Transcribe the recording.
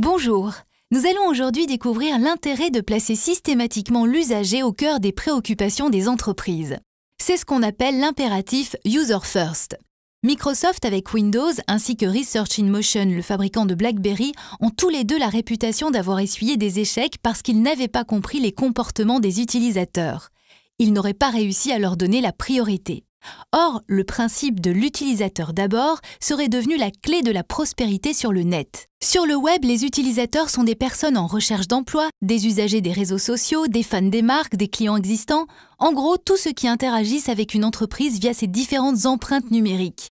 Bonjour Nous allons aujourd'hui découvrir l'intérêt de placer systématiquement l'usager au cœur des préoccupations des entreprises. C'est ce qu'on appelle l'impératif User First. Microsoft avec Windows ainsi que Research in Motion, le fabricant de BlackBerry, ont tous les deux la réputation d'avoir essuyé des échecs parce qu'ils n'avaient pas compris les comportements des utilisateurs. Ils n'auraient pas réussi à leur donner la priorité. Or, le principe de l'utilisateur d'abord serait devenu la clé de la prospérité sur le net. Sur le web, les utilisateurs sont des personnes en recherche d'emploi, des usagers des réseaux sociaux, des fans des marques, des clients existants, en gros tout ceux qui interagissent avec une entreprise via ses différentes empreintes numériques.